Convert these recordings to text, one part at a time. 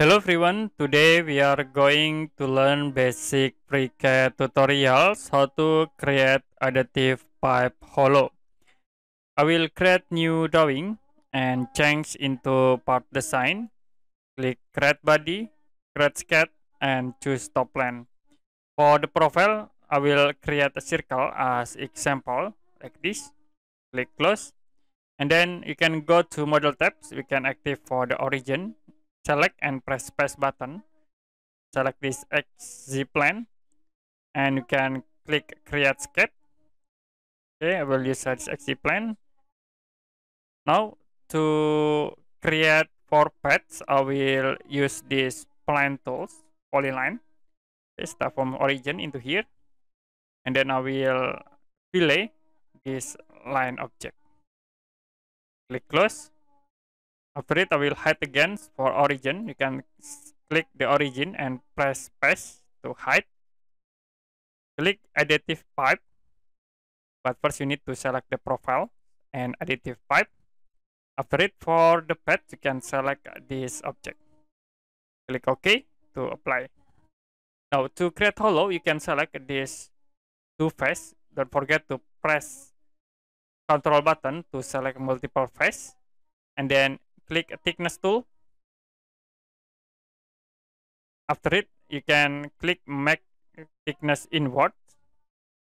Hello everyone, today we are going to learn basic FreeCAD tutorials how to create additive pipe hollow. I will create new drawing and change into part design. Click create body, create sketch and choose top plan. For the profile, I will create a circle as example like this. Click close. And then you can go to model tabs. We can active for the origin select and press space button select this XZ plan and you can click create sketch. okay I will use this XZ plan now to create four paths I will use this plan tools polyline okay, start from origin into here and then I will fillet this line object click close After it, I will hide again for origin. You can click the origin and press space to hide. Click additive pipe. But first you need to select the profile and additive pipe. After it, for the path, you can select this object. Click OK to apply. Now, to create hollow, you can select this two face. Don't forget to press control button to select multiple face. And then click thickness tool. After it, you can click make thickness inward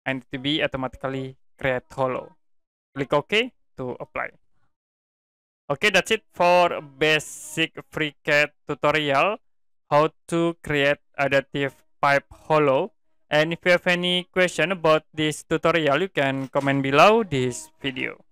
and to be automatically create hollow. Click OK to apply. Okay, that's it for basic FreeCAD tutorial how to create adaptive pipe hollow. And if you have any question about this tutorial, you can comment below this video.